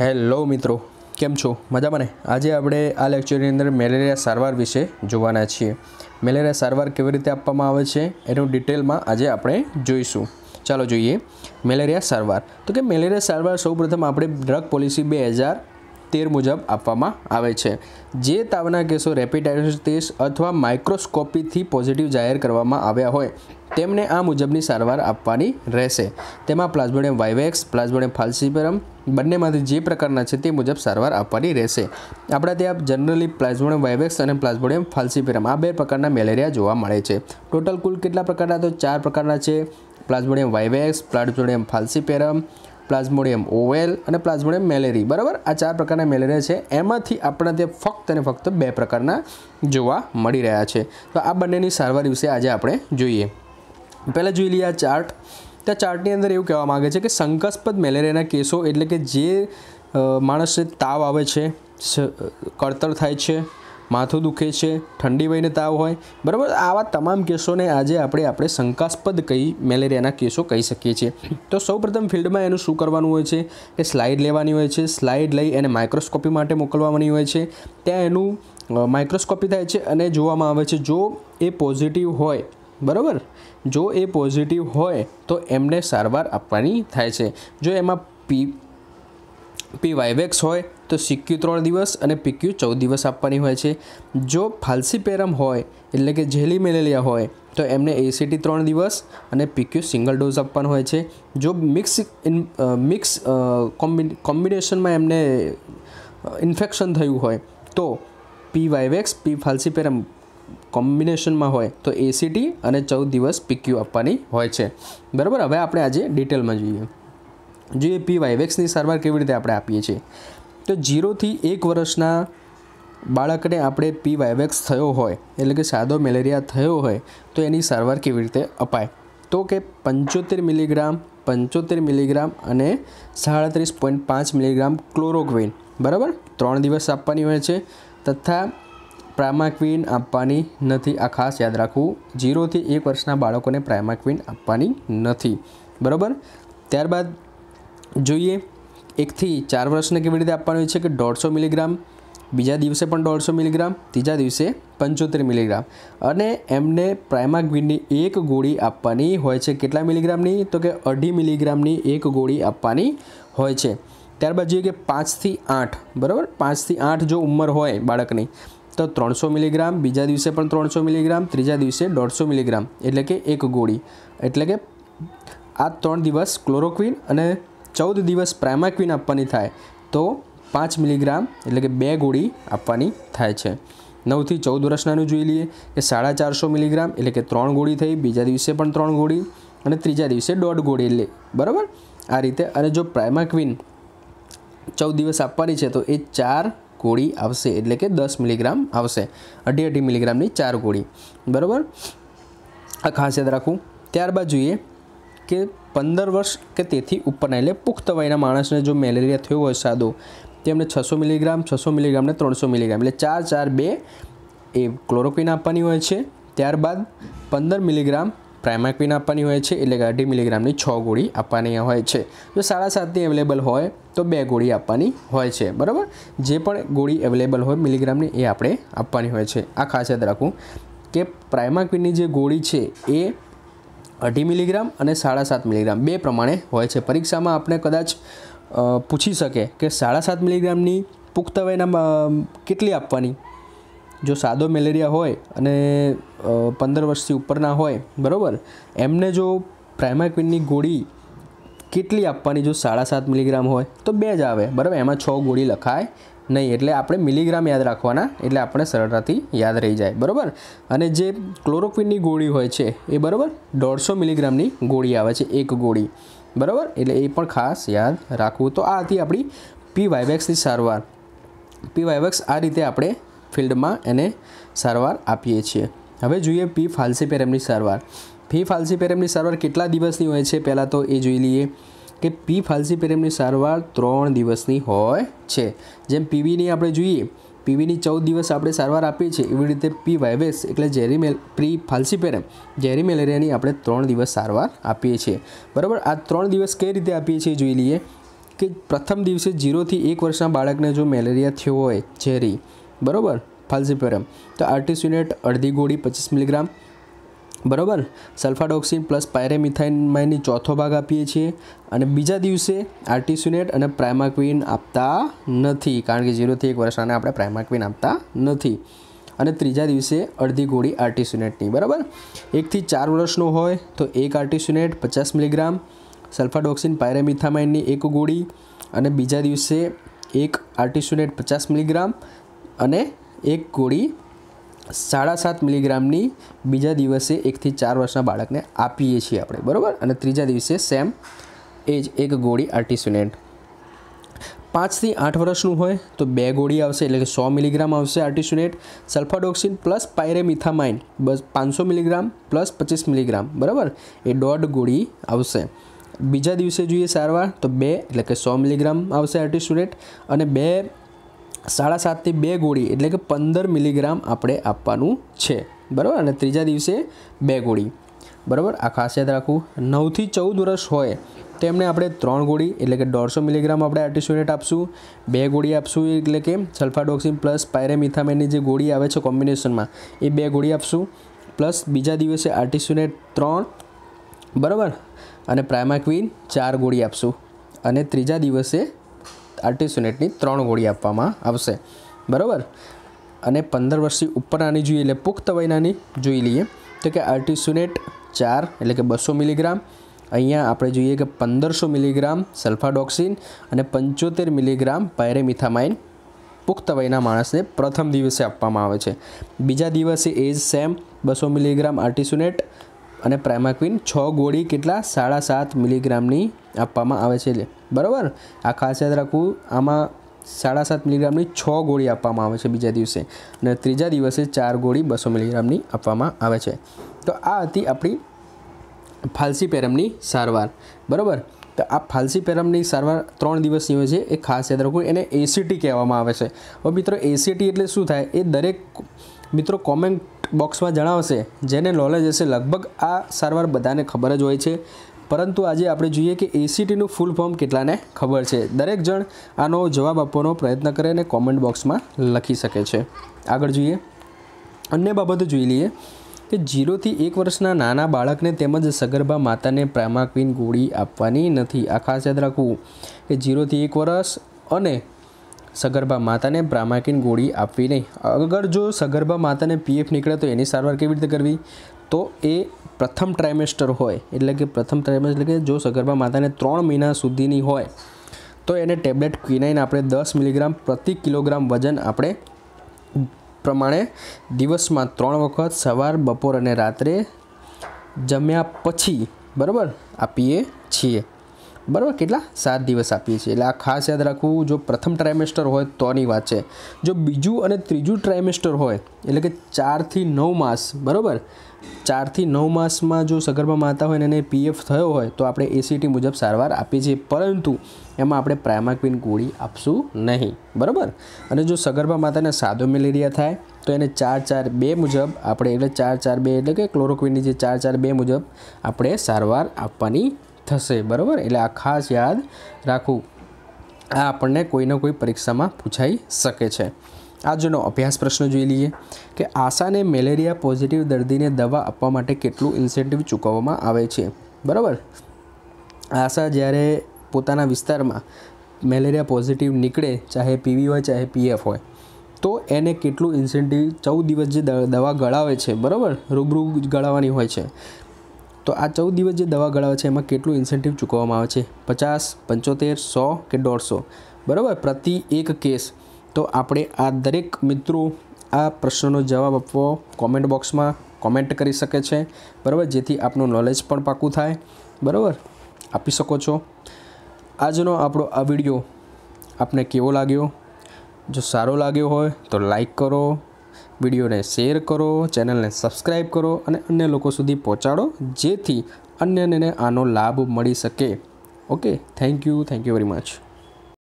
hello મિત્રો કેમ છો મજા મને આજે આપણે આ લેક્ચરની અંદર મેલેરિયા સારવાર વિશે જોવાના છીએ મેલેરિયા સારવાર કેવી રીતે આપવામાં આવે છે એનું ડિટેલમાં આજે આપણે જોઈશું ચાલો જોઈએ મેલેરિયા સારવાર તો કે મેલેરિયા સારવાર સૌપ્રથમ આપણે ડ્રગ પોલિસી બે હજાર તેર મુજબ આપવામાં આવે છે જે તાવના કેસો રેપિડ ટેસ્ટ અથવા માઇક્રોસ્કોપીથી પોઝિટિવ જાહેર કરવામાં આવ્યા હોય તેમને આ મુજબની સારવાર આપવાની રહેશે તેમાં પ્લાઝ્મોડિયમ વાઇવેક્સ પ્લાઝ્મોડિયમ ફાલ્સીપેરમ બંનેમાંથી જે પ્રકારના છે તે મુજબ સારવાર આપવાની રહેશે આપણા ત્યાં જનરલી પ્લાઝ્મોડિયમ વાયવેક્સ અને પ્લાઝ્મોડિયમ ફાલ્સીપેરમ આ બે પ્રકારના મેલેરિયા જોવા મળે છે ટોટલ કુલ કેટલા પ્રકારના તો ચાર પ્રકારના છે plasmodium vivax plasmodium falciparum plasmodium ovale અને પ્લાઝ્મોડિયમ મેલેરી બરાબર આ ચાર પ્રકારના મેલેરિયા છે એમાંથી આપણા ત્યાં ફક્ત અને ફક્ત બે પ્રકારના જોવા મળી રહ્યા છે તો આ બંનેની સારવાર વિશે આજે આપણે જોઈએ પહેલાં જોઈ લઈએ આ ચાર્ટ ત્યાં ચાર્ટની અંદર એવું કહેવા માગે છે કે શંકાસ્પદ મેલેરિયાના કેસો એટલે કે જે માણસને તાવ આવે છે કળતર થાય છે માથું દુખે છે ઠંડી વહીને તાવ હોય બરાબર આવા તમામ કેસોને આજે આપણે આપણે શંકાસ્પદ કહી મેલેરિયાના કેસો કહી શકીએ છીએ તો સૌપ્રથમ ફિલ્ડમાં એનું શું કરવાનું હોય છે કે સ્લાઇડ લેવાની હોય છે સ્લાઇડ લઈ એને માઇક્રોસ્કોપી માટે મોકલવાની હોય છે ત્યાં એનું માઇક્રોસ્કોપી થાય છે અને જોવામાં આવે છે જો એ પોઝિટિવ હોય બરાબર જો એ પોઝિટિવ હોય તો એમને સારવાર આપવાની થાય છે જો એમાં પી પી વાયવેક્સ હોય તો સિક્યુ ત્રણ દિવસ અને પીક્યુ ચૌદ દિવસ આપવાની હોય છે જો ફાલ્સીપેરમ હોય એટલે કે જેલી મેલેરિયા હોય તો એમને એસીટી ત્રણ દિવસ અને પીક્યુ સિંગલ ડોઝ આપવાનો હોય છે જો મિક્સ ઇન મિક્સ કોમ્બિનેશનમાં એમને ઇન્ફેક્શન થયું હોય તો પી વાયવેક્સ પી ફાલ્સીપેરમ કોમ્બિનેશનમાં હોય તો એસીટી અને ચૌદ દિવસ પીક્યુ આપવાની હોય છે બરાબર હવે આપણે આજે ડિટેલમાં જોઈએ જોઈએ પી વેક્સની સારવાર કેવી રીતે આપણે આપીએ છીએ તો જીરોથી એક વર્ષના બાળકને આપણે પી વાયવેક્સ થયો હોય એટલે કે સાદો મેલેરિયા થયો હોય તો એની સારવાર કેવી રીતે અપાય તો કે પંચોતેર મિલીગ્રામ પંચોતેર મિલીગ્રામ અને સાડત્રીસ પોઈન્ટ પાંચ મિલીગ્રામ ક્લોરોક્વિન બરાબર ત્રણ દિવસ આપવાની હોય છે તથા પ્રામાક્વિન આપવાની નથી આ ખાસ યાદ રાખવું જીરોથી એક વર્ષના બાળકોને પ્રામાક્વિન આપવાની નથી બરાબર ત્યારબાદ જોઈએ એકથી ચાર વર્ષને કેવી રીતે આપવાનું હોય છે કે દોઢસો મિલીગ્રામ બીજા દિવસે પણ દોઢસો મિલીગ્રામ ત્રીજા દિવસે પંચોતેર મિલીગ્રામ અને એમને પ્રાઇમાગ્વિનની એક ગોળી આપવાની હોય છે કેટલા મિલીગ્રામની તો કે અઢી મિલીગ્રામની એક ગોળી આપવાની હોય છે ત્યારબાદ જોઈએ કે પાંચથી આઠ બરાબર પાંચથી આઠ જો ઉંમર હોય બાળકની તો ત્રણસો મિલીગ્રામ બીજા દિવસે પણ ત્રણસો મિલીગ્રામ ત્રીજા દિવસે દોઢસો મિલીગ્રામ એટલે કે એક ગોળી એટલે કે આ ત્રણ દિવસ ક્લોરોક્વિન અને ચૌદ દિવસ પ્રાઇમાક્વિન આપવાની થાય તો પાંચ મિલીગ્રામ એટલે કે બે ગોળી આપવાની થાય છે નવથી ચૌદ વર્ષનાનું જોઈ લઈએ કે સાડા ચારસો મિલીગ્રામ એટલે કે ત્રણ ગોળી થઈ બીજા દિવસે પણ ત્રણ ગોળી અને ત્રીજા દિવસે દોઢ ગોળી લે બરાબર આ રીતે અને જો પ્રાઇમાક્વિન ચૌદ દિવસ આપવાની છે તો એ ચાર ગોળી આવશે એટલે કે દસ મિલીગ્રામ આવશે અઢી અઢી મિલીગ્રામની ચાર ગોળી બરાબર આ ખાસ યાદ રાખવું ત્યારબાદ જોઈએ કે પંદર વર્ષ કે તેથી ઉપરના એટલે પુખ્ત વયના માણસને જો મેલેરિયા થયો હોય સાદો તેમને છસો મિલીગ્રામ છસો મિલીગ્રામને ત્રણસો મિલીગ્રામ એટલે ચાર ચાર બે એ ક્લોરોક્વિન આપવાની હોય છે ત્યારબાદ પંદર મિલીગ્રામ પ્રાઇમાક્વિન આપવાની હોય છે એટલે કે અઢી મિલીગ્રામની છ ગોળી આપવાની હોય છે જો સાડા સાતની અવેલેબલ હોય તો બે ગોળી આપવાની હોય છે બરાબર જે પણ ગોળી અવેલેબલ હોય મિલીગ્રામની એ આપણે આપવાની હોય છે આ ખાસ યાદ રાખવું કે પ્રાઇમાક્વિનની જે ગોળી છે એ અઢી મિલીગ્રામ અને સાડા સાત મિલીગ્રામ બે પ્રમાણે હોય છે પરીક્ષામાં આપણે કદાચ પૂછી શકે કે સાડા સાત મિલીગ્રામની પુખ્ત વયના કેટલી આપવાની જો સાદો મેલેરિયા હોય અને પંદર વર્ષથી ઉપરના હોય બરાબર એમને જો પ્રાઇમાક્વિનની ગોળી કેટલી આપવાની જો સાડા સાત મિલીગ્રામ હોય તો બે જ આવે બરાબર એમાં છ ગોળી લખાય નહીં એટલે આપણે મિલીગ્રામ યાદ રાખવાના એટલે આપણે સરળતાથી યાદ રહી જાય બરાબર અને જે ક્લોરોક્વિનની ગોળી હોય છે એ બરાબર દોઢસો મિલીગ્રામની ગોળી આવે છે એક ગોળી બરાબર એટલે એ પણ ખાસ યાદ રાખવું તો આ હતી આપણી પી વાયવેક્સની સારવાર પી વાયવેક્સ આ રીતે આપણે ફિલ્ડમાં એને સારવાર આપીએ છીએ હવે જોઈએ પી ફાલ્સીપેરમની સારવાર ફી ફાલ્સીપેરમની સારવાર કેટલા દિવસની હોય છે પહેલાં તો એ જોઈ લઈએ કે પી ફાલ્સીપેરમની સારવાર ત્રણ દિવસની હોય છે જેમ પીવીની આપણે જોઈએ પીવીની ચૌદ દિવસ આપણે સારવાર આપીએ છીએ એવી રીતે પી વાયવેસ એટલે ઝેરી ઝેરીમેલ પ્રી ફાલ્સીપેરમ ઝેરી મેલેરિયાની આપણે ત્રણ દિવસ સારવાર આપીએ છીએ બરાબર આ ત્રણ દિવસ કઈ રીતે આપીએ છીએ જોઈ લઈએ કે પ્રથમ દિવસે જીરોથી એક વર્ષના બાળકને જો મેલેરિયા થયો હોય ઝેરી બરાબર ફાલ્સીપેરમ તો આર્ટિસ્યુનેટ અડધી ગોળી પચીસ મિલીગ્રામ બરાબર સલ્ફાડોક્સિન પ્લસ પાયરેમિથાઇનમાઇનની ચોથો ભાગ આપીએ છીએ અને બીજા દિવસે આર્ટિસ્યુનેટ અને પ્રાઇમાક્વિન આપતા નથી કારણ કે ઝીરોથી એક વર્ષ આને આપણે પ્રાઇમાક્વિન આપતા નથી અને ત્રીજા દિવસે અડધી ગોળી આર્ટિસ્યુનેટની બરાબર એકથી ચાર વર્ષનો હોય તો એક આર્ટિસ્યુનેટ પચાસ મિલીગ્રામ સલ્ફાડોક્સિન પાયરેમિથામાઇનની એક ગોળી અને બીજા દિવસે એક આર્ટિસ્યુનેટ પચાસ મિલીગ્રામ અને એક ગોળી સાડા સાત મિલીગ્રામની બીજા દિવસે એકથી ચાર વર્ષના બાળકને આપીએ છીએ આપણે બરાબર અને ત્રીજા દિવસે સેમ એ જ એક ગોળી આર્ટિસ્યુનેટ પાંચથી આઠ વર્ષનું હોય તો બે ગોળી આવશે એટલે કે સો મિલીગ્રામ આવશે આર્ટિસ્યુનેટ સલ્ફાડોક્સિન પ્લસ પાયરેમિથામાઇન બસ પાંચસો મિલીગ્રામ પ્લસ પચીસ મિલીગ્રામ બરાબર એ દોઢ ગોળી આવશે બીજા દિવસે જોઈએ સારવાર તો બે એટલે કે સો મિલીગ્રામ આવશે આર્ટિસ્યુનેટ અને બે સાડા સાતથી બે ગોળી એટલે કે પંદર મિલીગ્રામ આપણે આપવાનું છે બરાબર અને ત્રીજા દિવસે બે ગોળી બરાબર આ ખાસ યાદ રાખવું નવથી ચૌદ વર્ષ હોય તો એમને આપણે ત્રણ ગોળી એટલે કે દોઢસો મિલીગ્રામ આપણે આર્ટિસ્યુનેટ આપશું બે ગોળી આપશું એટલે કે સલ્ફાડોક્સિન પ્લસ પાયરેમિથામેનની જે ગોળી આવે છે કોમ્બિનેશનમાં એ બે ગોળી આપશું પ્લસ બીજા દિવસે આર્ટિસ્યુનેટ ત્રણ બરાબર અને પ્રાઇમાક્વિન ચાર ગોળી આપશું અને ત્રીજા દિવસે આર્ટિસ્યુનેટની ત્રણ ગોળી આપવામાં આવશે બરાબર અને પંદર વર્ષથી ઉપરનાની જોઈએ એટલે પુખ્ત વયનાની જોઈ લઈએ તો કે આર્ટિસ્યુનેટ ચાર એટલે કે બસો મિલીગ્રામ અહીંયા આપણે જોઈએ કે પંદરસો મિલીગ્રામ સલ્ફાડોક્સિન અને પંચોતેર મિલીગ્રામ પાયરેમિથામાઇન પુખ્ત વયના માણસને પ્રથમ દિવસે આપવામાં આવે છે બીજા દિવસે એજ સેમ બસો મિલીગ્રામ આર્ટિસ્યુનેટ અને પ્રાઇમાક્વિન છ ગોળી કેટલા સાડા સાત મિલીગ્રામની આપવામાં આવે છે બરાબર આ ખાસ યાદ રાખવું આમાં સાડા સાત મિલીગ્રામની છ ગોળી આપવામાં આવે છે બીજા દિવસે અને ત્રીજા દિવસે ચાર ગોળી બસો મિલીગ્રામની આપવામાં આવે છે તો આ હતી આપણી ફાલસી પેરમની સારવાર બરાબર તો આ ફાલસી પેરમની સારવાર ત્રણ દિવસની હોય છે એ ખાસ યાદ રાખવું એને એસીટી કહેવામાં આવે છે હવે મિત્રો એસીટી એટલે શું થાય એ દરેક મિત્રો કોમેન્ટ બોક્સમાં જણાવશે જેને નોલેજ હશે લગભગ આ સારવાર બધાને ખબર જ હોય છે પરંતુ આજે આપણે જોઈએ કે એસીટીનું ફૂલ ફોર્મ કેટલાને ખબર છે દરેક જણ આનો જવાબ આપવાનો પ્રયત્ન કરે અને કોમેન્ટ બોક્સમાં લખી શકે છે આગળ જોઈએ અન્ય બાબતો જોઈ લઈએ કે જીરોથી એક વર્ષના નાના બાળકને તેમજ સગર્ભા માતાને પ્રામાક્વિન ગોળી આપવાની નથી આ ખાસ યાદ રાખવું કે જીરોથી એક વર્ષ અને સગર્ભા માતાને બ્રામાકિન ગોળી આપવી નહીં અગર જો સગર્ભા માતાને પીએફ નીકળે તો એની સારવાર કેવી રીતે કરવી તો એ પ્રથમ ટ્રાઇમેસ્ટર હોય એટલે કે પ્રથમ ટ્રાઇમેસ્ટર એટલે કે જો સગર્ભા માતાને ત્રણ મહિના સુધીની હોય તો એને ટેબ્લેટ ક્વિનાઇન આપણે દસ મિલીગ્રામ પ્રતિ કિલોગ્રામ વજન આપણે પ્રમાણે દિવસમાં ત્રણ વખત સવાર બપોર અને રાત્રે જમ્યા પછી બરાબર આપીએ છીએ બરાબર કેટલા સાત દિવસ આપીએ છીએ એટલે આ ખાસ યાદ રાખવું જો પ્રથમ ટ્રાઇમેસ્ટર હોય તોની વાત છે જો બીજું અને ત્રીજું ટ્રાઇમેસ્ટર હોય એટલે કે ચારથી નવ માસ બરાબર ચારથી નવ માસમાં જો સગર્ભા માતા હોય એને પીએફ થયો હોય તો આપણે એસીટી મુજબ સારવાર આપીએ છીએ પરંતુ એમાં આપણે પ્રાઇમાક્વિન ગોળી આપશું નહીં બરાબર અને જો સગર્ભા માતાને સાદો મેલેરિયા થાય તો એને ચાર ચાર બે મુજબ આપણે એટલે ચાર ચાર બે એટલે કે ક્લોરોક્વિનની જે ચાર ચાર બે મુજબ આપણે સારવાર આપવાની થશે બરાબર એટલે આ ખાસ યાદ રાખવું આ આપણને કોઈને કોઈ પરીક્ષામાં પૂછાઈ શકે છે આજનો અભ્યાસ પ્રશ્ન જોઈ લઈએ કે આશાને મેલેરિયા પોઝિટિવ દર્દીને દવા આપવા માટે કેટલું ઇન્સેન્ટિવ ચૂકવવામાં આવે છે બરાબર આશા જ્યારે પોતાના વિસ્તારમાં મેલેરિયા પોઝિટિવ નીકળે ચાહે પીવી હોય ચાહે પીએફ હોય તો એને કેટલું ઇન્સેન્ટિવ ચૌદ દિવસ જે દવા ગળાવે છે બરાબર રૂબરૂ ગળાવવાની હોય છે તો આ ચૌદ દિવસ જે દવા ગળાવે છે એમાં કેટલું ઇન્સેન્ટિવ ચૂકવવામાં આવે છે પચાસ પંચોતેર સો કે દોઢસો બરાબર પ્રતિ એક કેસ તો આપણે આ દરેક મિત્રો આ પ્રશ્નનો જવાબ આપવો કોમેન્ટ બોક્સમાં કોમેન્ટ કરી શકે છે બરાબર જેથી આપનું નોલેજ પણ પાકું થાય બરાબર આપી શકો છો આજનો આપણો આ વિડીયો આપને કેવો લાગ્યો જો સારો લાગ્યો હોય તો લાઈક કરો વિડીયોને શેર કરો ચેનલને સબસ્ક્રાઈબ કરો અને અન્ય લોકો સુધી પહોંચાડો જેથી અન્યને આનો લાભ મળી શકે okay thank you thank you very much